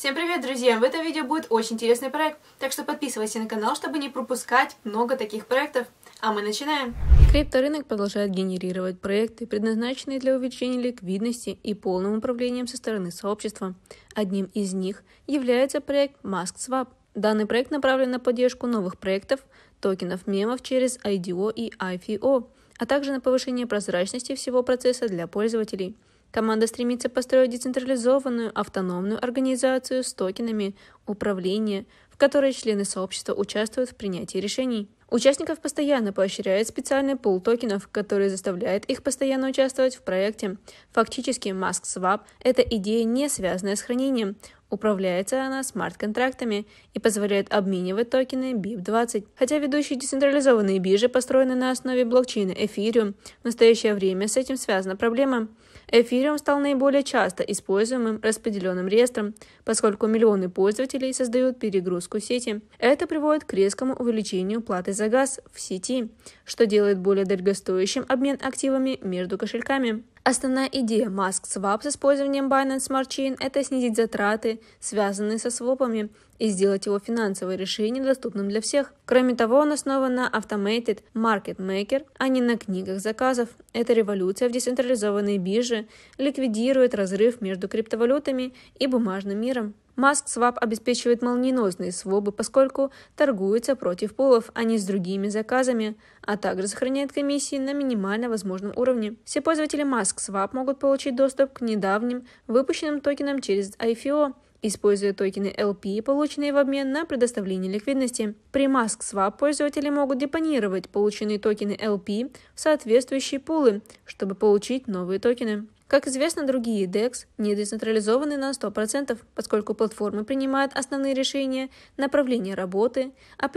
Всем привет, друзья! В этом видео будет очень интересный проект, так что подписывайся на канал, чтобы не пропускать много таких проектов. А мы начинаем! Крипторынок продолжает генерировать проекты, предназначенные для увеличения ликвидности и полным управлением со стороны сообщества. Одним из них является проект MaskSwap. Данный проект направлен на поддержку новых проектов, токенов мемов через IDO и IFO, а также на повышение прозрачности всего процесса для пользователей – Команда стремится построить децентрализованную автономную организацию с токенами управления, в которой члены сообщества участвуют в принятии решений. Участников постоянно поощряет специальный пул токенов, который заставляет их постоянно участвовать в проекте. Фактически MaskSwap – это идея, не связанная с хранением. Управляется она смарт-контрактами и позволяет обменивать токены BIP20. Хотя ведущие децентрализованные биржи построены на основе блокчейна Ethereum, в настоящее время с этим связана проблема – Эфириум стал наиболее часто используемым распределенным реестром, поскольку миллионы пользователей создают перегрузку сети. Это приводит к резкому увеличению платы за газ в сети, что делает более дорогостоящим обмен активами между кошельками. Основная идея Mask Swap с использованием Binance Smart Chain – это снизить затраты, связанные со свопами, и сделать его финансовое решение доступным для всех. Кроме того, он основан на Automated Market Maker, а не на книгах заказов. Эта революция в децентрализованной бирже ликвидирует разрыв между криптовалютами и бумажным миром. MaskSwap обеспечивает молниеносные свобы, поскольку торгуется против пулов, а не с другими заказами, а также сохраняет комиссии на минимально возможном уровне. Все пользователи MaskSwap могут получить доступ к недавним выпущенным токенам через IFO, используя токены LP, полученные в обмен на предоставление ликвидности. При MaskSwap пользователи могут депонировать полученные токены LP в соответствующие пулы, чтобы получить новые токены. Как известно, другие DEX не децентрализованы на 100%, поскольку платформы принимают основные решения, направления работы, а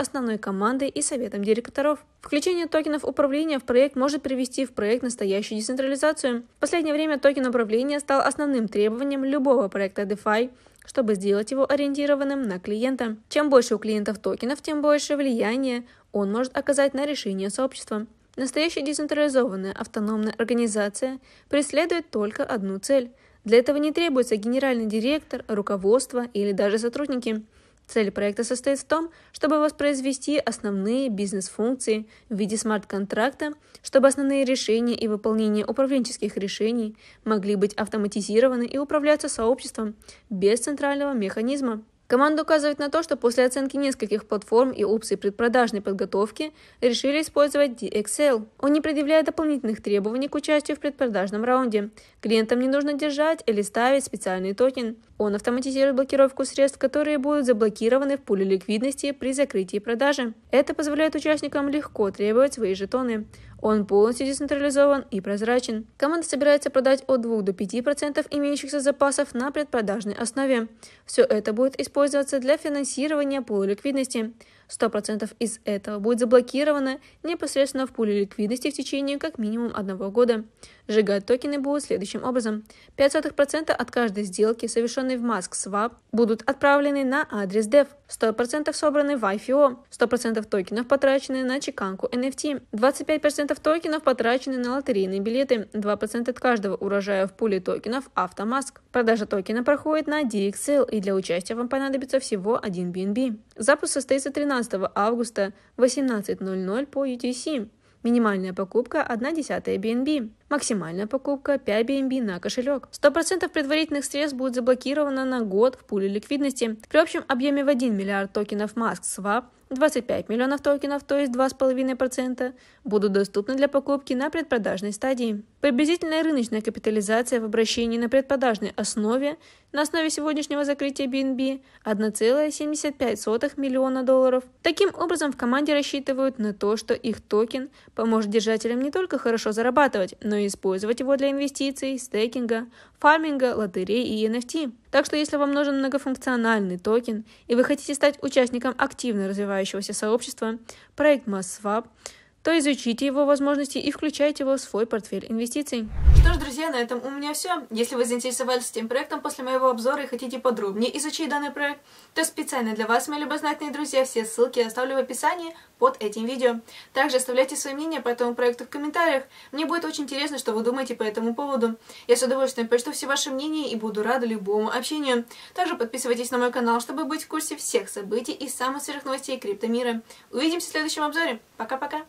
основной командой и советом директоров. Включение токенов управления в проект может привести в проект настоящую децентрализацию. В последнее время токен управления стал основным требованием любого проекта DeFi, чтобы сделать его ориентированным на клиента. Чем больше у клиентов токенов, тем больше влияние он может оказать на решение сообщества. Настоящая децентрализованная автономная организация преследует только одну цель. Для этого не требуется генеральный директор, руководство или даже сотрудники. Цель проекта состоит в том, чтобы воспроизвести основные бизнес-функции в виде смарт-контракта, чтобы основные решения и выполнение управленческих решений могли быть автоматизированы и управляться сообществом без центрального механизма. Команда указывает на то, что после оценки нескольких платформ и опций предпродажной подготовки решили использовать DXL. Он не предъявляет дополнительных требований к участию в предпродажном раунде. Клиентам не нужно держать или ставить специальный токен. Он автоматизирует блокировку средств, которые будут заблокированы в пуле ликвидности при закрытии продажи. Это позволяет участникам легко требовать свои жетоны. Он полностью децентрализован и прозрачен. Команда собирается продать от 2 до 5% имеющихся запасов на предпродажной основе. Все это будет использоваться для финансирования пула ликвидности. 100% из этого будет заблокировано непосредственно в пуле ликвидности в течение как минимум одного года сжигать токены будут следующим образом. 0,05% от каждой сделки, совершенной в MaskSwap, будут отправлены на адрес DEV, 100% собраны в IFO, 100% токенов потрачены на чеканку NFT, 25% токенов потрачены на лотерейные билеты, 2% от каждого урожая в пуле токенов Автомаск. Продажа токена проходит на DXL и для участия вам понадобится всего 1 BNB. Запуск состоится 13 августа в 18.00 по UTC. Минимальная покупка 1 десятая BNB. Максимальная покупка 5 BNB на кошелек. 100% предварительных средств будет заблокировано на год в пуле ликвидности. При общем объеме в 1 миллиард токенов MaskSwap 25 миллионов токенов, то есть 2,5%, будут доступны для покупки на предпродажной стадии. Приблизительная рыночная капитализация в обращении на предпродажной основе на основе сегодняшнего закрытия BNB 1,75 миллиона долларов. Таким образом, в команде рассчитывают на то, что их токен поможет держателям не только хорошо зарабатывать, но и использовать его для инвестиций, стейкинга, фарминга, лотерей и NFT. Так что если вам нужен многофункциональный токен и вы хотите стать участником активно развивающегося сообщества, проект MassSwap – то изучите его возможности и включайте его в свой портфель инвестиций. Что ж, друзья, на этом у меня все. Если вы заинтересовались этим проектом после моего обзора и хотите подробнее изучить данный проект, то специально для вас, мои любознательные друзья, все ссылки я оставлю в описании под этим видео. Также оставляйте свои мнения по этому проекту в комментариях. Мне будет очень интересно, что вы думаете по этому поводу. Я с удовольствием прочту все ваши мнения и буду рада любому общению. Также подписывайтесь на мой канал, чтобы быть в курсе всех событий и самых свежих новостей криптомира. Увидимся в следующем обзоре. Пока-пока!